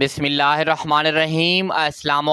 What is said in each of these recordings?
बिसमीम अल्लाम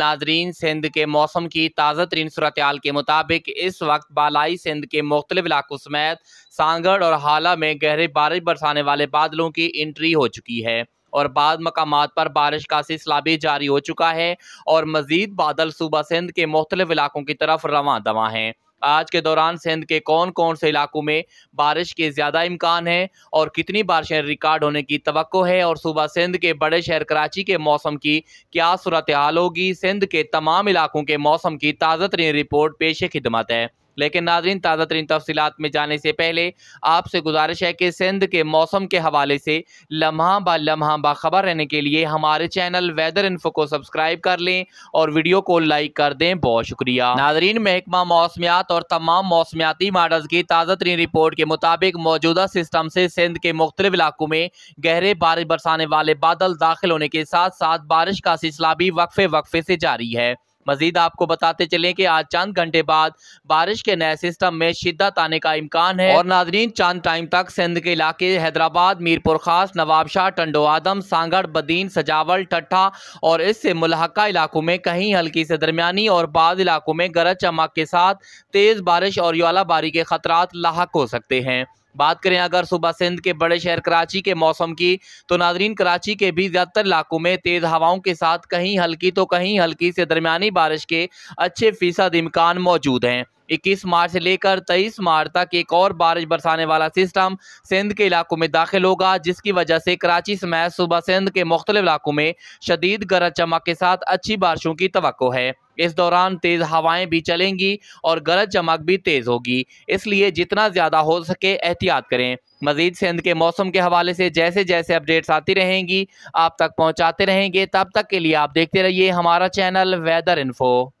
नाजरीन सिंध के मौसम की ताज़ा तरीन सूरत के मुताबिक इस वक्त बालाई सिंध के मुख्तलिफ इलाकों समेत सांगड़ और हाला में गहरे बारिश बरसाने वाले बादलों की इंट्री हो चुकी है और बाद मकाम पर बारिश का सिलसिला भी जारी हो चुका है और मजीद बादल सूबा सिंध के मुख्तलिफ इलाकों की तरफ रवा दवा हैं आज के दौरान सिंध के कौन कौन से इलाकों में बारिश के ज़्यादा इम्कान है और कितनी बारिशें रिकॉर्ड होने की तो है और सूबा सिंध के बड़े शहर कराची के मौसम की क्या सूरत हाल होगी सिंध के तमाम इलाकों के मौसम की ताज़ा तरीन रिपोर्ट पेश खिदमत है लेकिन नाजरीन ताज़ा तरीन तफसीत में जाने से पहले आपसे गुजारिश है कि सिंध के मौसम के हवाले से लम्हा बा लम्हा बाखबर रहने के लिए हमारे चैनल वेदर इन्फो को सब्सक्राइब कर लें और वीडियो को लाइक कर दें बहुत शुक्रिया नाजरीन महकमा मौसमियात और तमाम मौसमियाती मॉडल की ताज़ा तरीन रिपोर्ट के मुताबिक मौजूदा सिस्टम से सिंध के मुख्तलि इलाकों में गहरे बारिश बरसाने वाले बादल दाखिल होने के साथ साथ बारिश का सिलसिला भी वक्फे वक्फे से जारी है मजीद आपको बताते चले कि आज चंद घंटे बाद बारिश के नए सिस्टम में शिद्दत आने का इम्कान है और नाजरीन चंद टाइम तक सिंध के इलाके हैदराबाद मीरपुर खास नवाबशाह टंडो आदम सांगड़ बदीन सजावल टट्ठा और इससे मुलहका इलाकों में कहीं हल्की से दरमियानी और बाद इलाकों में गरज चमक के साथ तेज़ बारिश और ज्वालाबारी के खतरा लाक हो सकते हैं बात करें अगर सुबह सिंध के बड़े शहर कराची के मौसम की तो नाजरीन कराची के भी ज़्यादातर इलाकों में तेज़ हवाओं के साथ कहीं हल्की तो कहीं हल्की से दरमियानी बारिश के अच्छे फीसद इम्कान मौजूद हैं 21 मार्च से लेकर 23 मार्च तक एक और बारिश बरसाने वाला सिस्टम सिंध के इलाकों में दाखिल होगा जिसकी वजह से कराची समेत सुबह सिंध के मुख्तलिफ इलाकों में शदीद गरज चमक के साथ अच्छी बारिशों की तो है इस दौरान तेज़ हवाएं भी चलेंगी और गरज चमक भी तेज़ होगी इसलिए जितना ज़्यादा हो सके एहतियात करें मजीद सिंध के मौसम के हवाले से जैसे जैसे अपडेट्स आती रहेंगी आप तक पहुंचाते रहेंगे तब तक के लिए आप देखते रहिए हमारा चैनल वेदर इन्फो